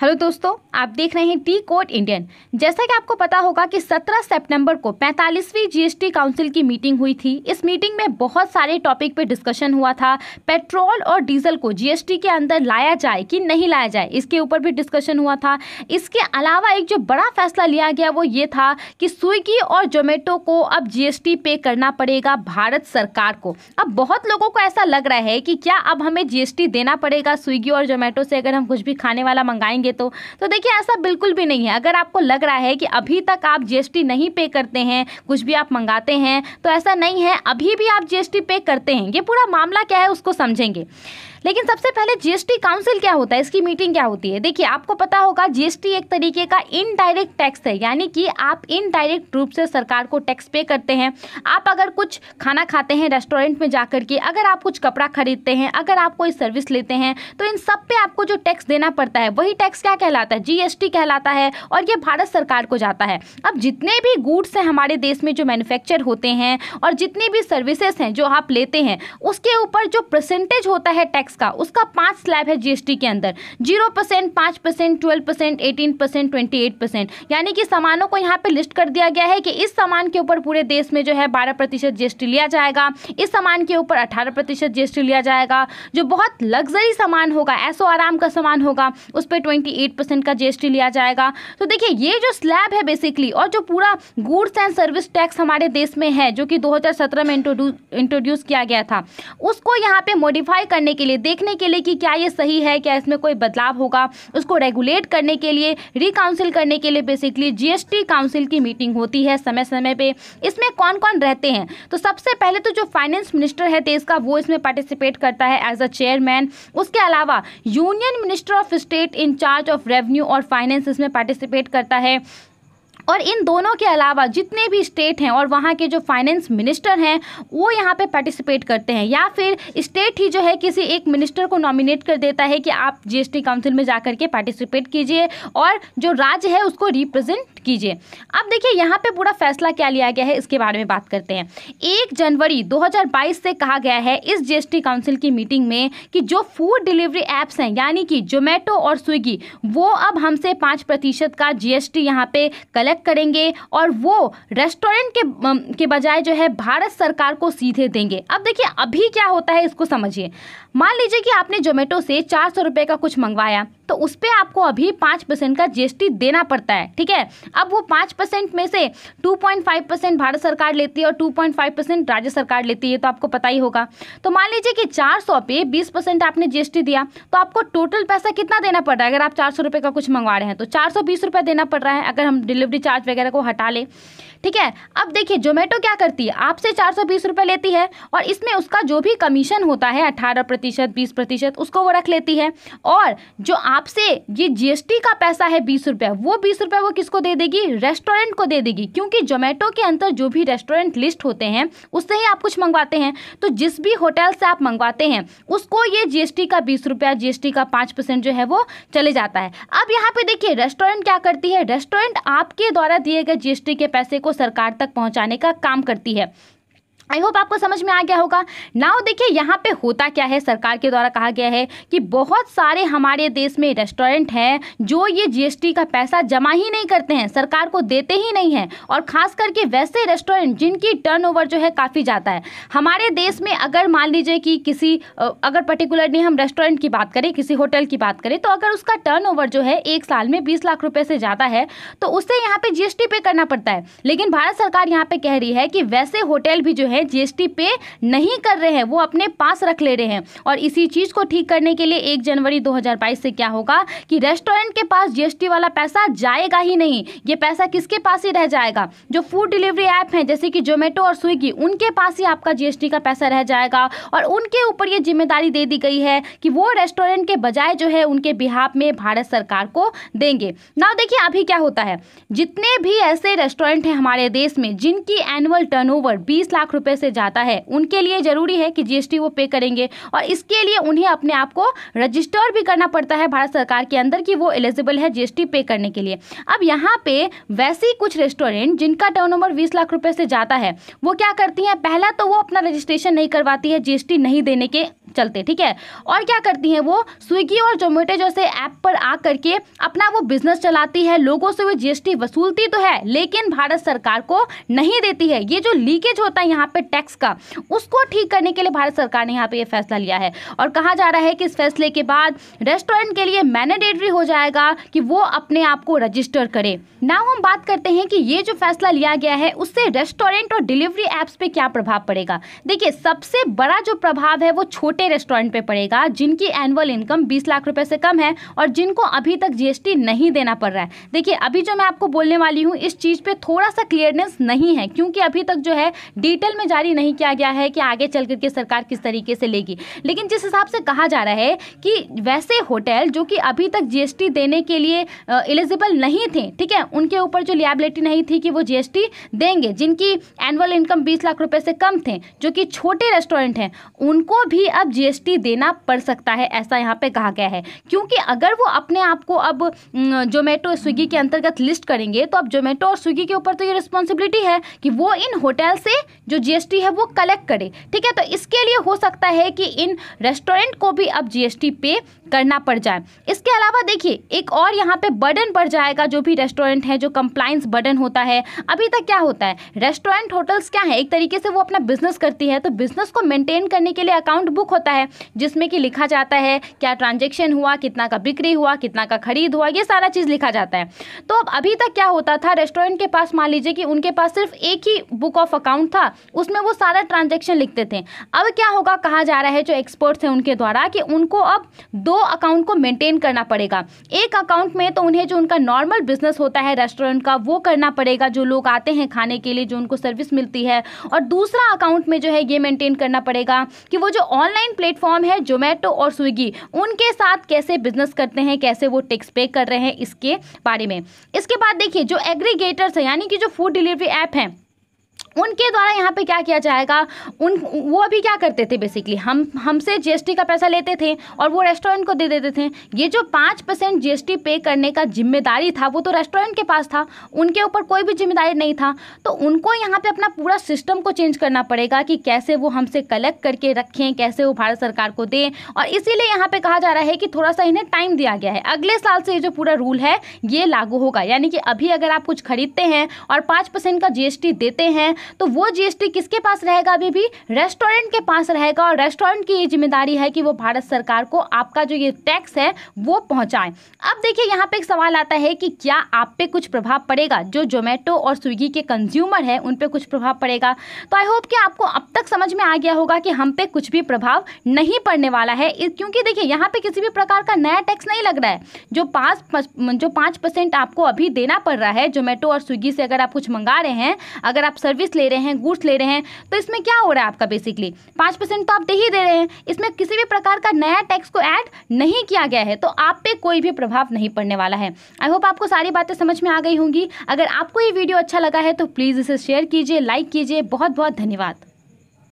hello दोस्तों आप देख रहे हैं टी कोड इंडियन जैसा कि आपको पता होगा कि 17 सितंबर को 45वीं जीएसटी काउंसिल की मीटिंग हुई थी इस मीटिंग में बहुत सारे टॉपिक पे डिस्कशन हुआ था पेट्रोल और डीजल को जीएसटी के अंदर लाया जाए कि नहीं लाया जाए इसके ऊपर भी डिस्कशन हुआ था इसके अलावा एक जो बड़ा फैसला लिया गया वो ये था कि स्विगी और जोमेटो को अब जी पे करना पड़ेगा भारत सरकार को अब बहुत लोगों को ऐसा लग रहा है कि क्या अब हमें जी देना पड़ेगा स्विगी और जोमेटो से अगर हम कुछ भी खाने वाला मंगाएंगे करेंगे तो तो देखिए ऐसा बिल्कुल भी नहीं है अगर आपको लग रहा है कि अभी तक आप जीएसटी नहीं पे करते हैं कुछ भी आप मंगाते हैं तो ऐसा नहीं है अभी भी आप जीएसटी पे करते हैं ये पूरा मामला क्या है उसको समझेंगे लेकिन सबसे पहले जीएसटी काउंसिल क्या होता है इसकी मीटिंग क्या होती है देखिए आपको पता होगा जीएसटी एक तरीके का इनडायरेक्ट टैक्स है यानी कि आप इनडायरेक्ट रूप से सरकार को टैक्स पे करते हैं आप अगर कुछ खाना खाते हैं रेस्टोरेंट में जाकर के अगर आप कुछ कपड़ा खरीदते हैं अगर आप कोई सर्विस लेते हैं तो इन सब पे आपको जो टैक्स देना पड़ता है वही टैक्स क्या कहलाता है जीएसटी कहलाता है और ये भारत सरकार को जाता है अब जितने भी गुड्स हैं हमारे देश में जो मैन्युफैक्चर होते हैं और जितनी भी सर्विसेज हैं जो आप लेते हैं उसके ऊपर जो परसेंटेज होता है टैक्स का उसका पांच स्लैब है जीएसटी के अंदर जीरो परसेंट पांच percent twelve percent eighteen percent twenty eight percent यानी कि सामानों को यहाँ पे लिस्ट कर दिया गया है कि इस सामान के ऊपर पूरे देश में जो है बारह प्रतिशत जीएसटी लिया जाएगा इस सामान के ऊपर अठारह प्रतिशत जीएसटी लिया जाएगा जो बहुत लग्जरी सामान होगा ऐसो आराम का सामान होगा उस पर ट्वेंटी एट परसेंट का जीएसटी लिया जाएगा तो देखिए ये जो स्लैब है बेसिकली और जो पूरा गुड्स एंड सर्विस टैक्स हमारे देश में है जो कि दो में इंट्रोड्यूस किया गया था उसको यहाँ पे मॉडिफाई करने के लिए देखने के लिए कि क्या ये सही है क्या इसमें कोई बदलाव होगा उसको रेगुलेट करने के लिए रिकाउंसिल करने के लिए बेसिकली जीएसटी काउंसिल की मीटिंग होती है समय समय पे इसमें कौन कौन रहते हैं तो सबसे पहले तो जो फाइनेंस मिनिस्टर है देश का वो इसमें पार्टिसिपेट करता है एज अ चेयरमैन उसके अलावा union minister of state in charge of revenue और फाइनेंस इसमें पार्टिसिपेट करता है और इन दोनों के अलावा जितने भी स्टेट हैं और वहाँ के जो फाइनेंस मिनिस्टर हैं वो यहाँ पे पार्टिसिपेट करते हैं या फिर स्टेट ही जो है किसी एक मिनिस्टर को नॉमिनेट कर देता है कि आप जीएसटी काउंसिल में जा के पार्टिसिपेट कीजिए और जो राज्य है उसको रिप्रेजेंट कीजिए अब देखिए यहाँ पे पूरा फैसला क्या लिया गया है इसके बारे में बात करते हैं एक जनवरी दो से कहा गया है इस जी काउंसिल की मीटिंग में कि जो फूड डिलीवरी एप्स हैं यानी कि जोमेटो और स्विगी वो अब हमसे पाँच प्रतिशत का जीएसटी यहाँ पे कलेक्ट शिकायत करेंगे और वो रेस्टोरेंट के के बजाय जो है भारत सरकार को सीधे देंगे अब देखिए अभी क्या होता है इसको समझिए मान लीजिए कि आपने जोमेटो से चार सौ का कुछ मंगवाया तो उस पर आपको अभी पाँच परसेंट का जीएसटी देना पड़ता है ठीक है अब वो पाँच परसेंट में से two point five percent Bharat सरकार लेती है और टू पॉइंट फाइव परसेंट राज्य सरकार लेती है तो आपको पता ही होगा तो मान लीजिए कि चार सौ पे बीस परसेंट आपने जीएसटी दिया तो आपको टोटल पैसा कितना देना पड़ रहा है अगर आप चार सौ रुपये का कुछ मंगवा रहे हैं तो चार सौ बीस रुपये देना पड़ रहा है अगर हम डिलीवरी चार्ज वगैरह को हटा लें ठीक है अब देखिए जोमेटो क्या करती है आपसे चार सौ बीस रुपये लेती है और इसमें उसका जो भी कमीशन होता है अठारह प्रतिशत बीस प्रतिशत उसको वो रख लेती है और जो आप आपसे ये जीएसटी का पैसा है बीस रुपया वो बीस रुपया वो किसको दे देगी रेस्टोरेंट को दे देगी क्योंकि जोमेटो के अंदर जो भी रेस्टोरेंट लिस्ट होते हैं उससे ही आप कुछ मंगवाते हैं तो जिस भी होटल से आप मंगवाते हैं उसको ये जीएसटी का बीस रुपया जीएसटी का पांच परसेंट जो है वो चले जाता है अब यहाँ पे देखिए रेस्टोरेंट क्या करती है रेस्टोरेंट आपके द्वारा दिए गए जीएसटी के पैसे को सरकार तक पहुंचाने का काम करती है आई होप आपको समझ में आ गया होगा नाउ देखिए यहाँ पे होता क्या है सरकार के द्वारा कहा गया है कि बहुत सारे हमारे देश में रेस्टोरेंट हैं जो ये जीएसटी का पैसा जमा ही नहीं करते हैं सरकार को देते ही नहीं हैं और ख़ास करके वैसे रेस्टोरेंट जिनकी टर्नओवर जो है काफ़ी ज़्यादा है हमारे देश में अगर मान लीजिए कि किसी अगर पर्टिकुलरली हम रेस्टोरेंट की बात करें किसी होटल की बात करें तो अगर उसका टर्न जो है एक साल में बीस लाख रुपये से ज़्यादा है तो उससे यहाँ पर जी पे करना पड़ता है लेकिन भारत सरकार यहाँ पर कह रही है कि वैसे होटल भी जो है है जीएसटी पे नहीं कर रहे हैं वो अपने पास रख ले रहे हैं और इसी चीज़ को ठीक करने के लिए एक जनवरी 2022 से क्या होगा कि रेस्टोरेंट के पास जीएसटी वाला पैसा जाएगा ही नहीं ये पैसा किसके पास ही रह जाएगा जो फूड डिलीवरी ऐप हैं जैसे कि जोमेटो और स्विगी उनके पास ही आपका जीएसटी का पैसा रह जाएगा और उनके ऊपर ये जिम्मेदारी दे दी गई है कि वो रेस्टोरेंट के बजाय जो है उनके बिहाफ में भारत सरकार को देंगे ना देखिए अभी क्या होता है जितने भी ऐसे रेस्टोरेंट हैं हमारे देश में जिनकी एनुअल टर्नओवर 20 लाख रुपए रुपए से जाता है उनके लिए ज़रूरी है कि जीएसटी वो पे करेंगे और इसके लिए उन्हें अपने आप को रजिस्टर भी करना पड़ता है भारत सरकार के अंदर कि वो एलिजिबल है जीएसटी पे करने के लिए अब यहाँ पे वैसी कुछ रेस्टोरेंट जिनका टर्न ओवर लाख रुपए से जाता है वो क्या करती हैं पहला तो वो अपना रजिस्ट्रेशन नहीं करवाती है जीएसटी नहीं देने के चलते ठीक है और क्या करती हैं वो स्विगी और जोमेटो जैसे ऐप पर आ करके अपना वो बिजनेस चलाती है लोगों से वो जीएसटी वसूलती तो है लेकिन भारत सरकार को नहीं देती है ये जो लीकेज होता है यहाँ पे टैक्स का उसको ठीक करने के लिए भारत सरकार ने यहाँ पे ये फैसला लिया है और कहा जा रहा है कि इस फैसले के बाद रेस्टोरेंट के लिए मैनेडेटरी हो जाएगा कि वो अपने आप को रजिस्टर करे ना हम बात करते हैं कि ये जो फैसला लिया गया है उससे रेस्टोरेंट और डिलीवरी एप्स पे क्या प्रभाव पड़ेगा देखिए सबसे बड़ा जो प्रभाव है वो छोटे ऐसे रेस्टोरेंट पे पड़ेगा जिनकी एनुअल इनकम 20 लाख रुपए से कम है और जिनको अभी तक जीएसटी नहीं देना पड़ रहा है देखिए अभी जो मैं आपको बोलने वाली हूँ इस चीज़ पे थोड़ा सा क्लियरनेस नहीं है क्योंकि अभी तक जो है डिटेल में जारी नहीं किया गया है कि आगे चल करके सरकार किस तरीके से लेगी लेकिन जिस हिसाब से कहा जा रहा है कि वैसे होटल जो कि अभी तक जीएसटी देने के लिए एलिजिबल नहीं थे ठीक है उनके ऊपर जो लियाबिलिटी नहीं थी कि वो जीएसटी देंगे जिनकी एनुअल इनकम बीस लाख रुपए से कम थे जो कि छोटे रेस्टोरेंट हैं उनको भी अब जीएसटी देना पड़ सकता है ऐसा यहाँ पे कहा गया है क्योंकि अगर वो अपने आप को अब जोमेटो स्विगी के अंतर्गत लिस्ट करेंगे तो अब जोमेटो और स्विगी के ऊपर तो ये रिस्पॉन्सिबिलिटी है कि वो इन होटल से जो जीएसटी है वो कलेक्ट करे ठीक है तो इसके लिए हो सकता है कि इन रेस्टोरेंट को भी अब जीएसटी पे करना पड़ जाए इसके अलावा देखिए एक और यहाँ पे बर्डन पड़ जाएगा जो भी रेस्टोरेंट है जो कंप्लाइंस बर्डन होता है अभी तक क्या होता है रेस्टोरेंट होटल्स क्या है एक तरीके से वो अपना बिजनेस करती है तो बिजनेस को मेंटेन करने के लिए अकाउंट बुक होता है जिसमें कि लिखा जाता है क्या ट्रांजेक्शन हुआ कितना का बिक्री हुआ कितना का खरीद हुआ ये सारा चीज़ लिखा जाता है तो अब अभी तक क्या होता था रेस्टोरेंट के पास मान लीजिए कि उनके पास सिर्फ एक ही बुक ऑफ अकाउंट था उसमें वो सारा ट्रांजेक्शन लिखते थे अब क्या होगा कहा जा रहा है जो एक्सपर्ट्स हैं उनके द्वारा कि उनको अब दो अकाउंट को मेंटेन करना पड़ेगा एक अकाउंट में तो उन्हें जो उनका नॉर्मल बिजनेस होता है रेस्टोरेंट का वो करना पड़ेगा जो लोग आते हैं खाने के लिए जो उनको सर्विस मिलती है और दूसरा अकाउंट में जो है ये मेंटेन करना पड़ेगा कि वो जो ऑनलाइन ऑनलाइन प्लेटफॉर्म है जोमेटो और स्विगी उनके साथ कैसे बिजनेस करते हैं कैसे वो टैक्स पे कर रहे हैं इसके बारे में इसके बाद देखिए जो एग्रीगेटर्स है यानी कि जो फूड डिलीवरी ऐप हैं उनके द्वारा यहाँ पे क्या किया जाएगा उन वो अभी क्या करते थे बेसिकली हम हमसे जीएसटी का पैसा लेते थे और वो रेस्टोरेंट को दे देते थे ये जो पाँच परसेंट जी पे करने का जिम्मेदारी था वो तो रेस्टोरेंट के पास था उनके ऊपर कोई भी जिम्मेदारी नहीं था तो उनको यहाँ पे अपना पूरा सिस्टम को चेंज करना पड़ेगा कि कैसे वो हमसे कलेक्ट करके रखें कैसे वो भारत सरकार को दें और इसीलिए यहाँ पर कहा जा रहा है कि थोड़ा सा इन्हें टाइम दिया गया है अगले साल से ये जो पूरा रूल है ये लागू होगा यानी कि अभी अगर आप कुछ खरीदते हैं और पाँच परसेंट का जीएसटी देते हैं तो वो जीएसटी किसके पास रहेगा अभी भी रेस्टोरेंट के पास रहेगा और रेस्टोरेंट की ये जिम्मेदारी है कि वो भारत सरकार को आपका जो ये टैक्स है वो पहुंचाए अब देखिए यहाँ पे एक सवाल आता है कि क्या आप पे कुछ प्रभाव पड़ेगा जो जोमेटो और स्विगी के कंज्यूमर है उन पर कुछ प्रभाव पड़ेगा तो आई होप कि आपको अब तक समझ में आ गया होगा कि हम पे कुछ भी प्रभाव नहीं पड़ने वाला है क्योंकि देखिए यहाँ पे किसी भी प्रकार का नया टैक्स नहीं लग रहा है जो पाँच जो पाँच परसेंट आपको अभी देना पड़ रहा है जोमेटो और स्विगी से अगर आप कुछ मंगा रहे हैं अगर आप सर्विस ले रहे हैं गुड्स ले रहे हैं तो इसमें क्या हो रहा है आपका बेसिकली पाँच परसेंट तो आप दे ही दे रहे हैं इसमें किसी भी प्रकार का नया टैक्स को ऐड नहीं किया गया है तो आप पे कोई भी प्रभाव नहीं पड़ने वाला है आई होप आपको सारी बातें समझ में आ गई होंगी अगर आपको ये वीडियो अच्छा लगा है तो प्लीज़ इसे शेयर कीजिए लाइक कीजिए बहुत बहुत धन्यवाद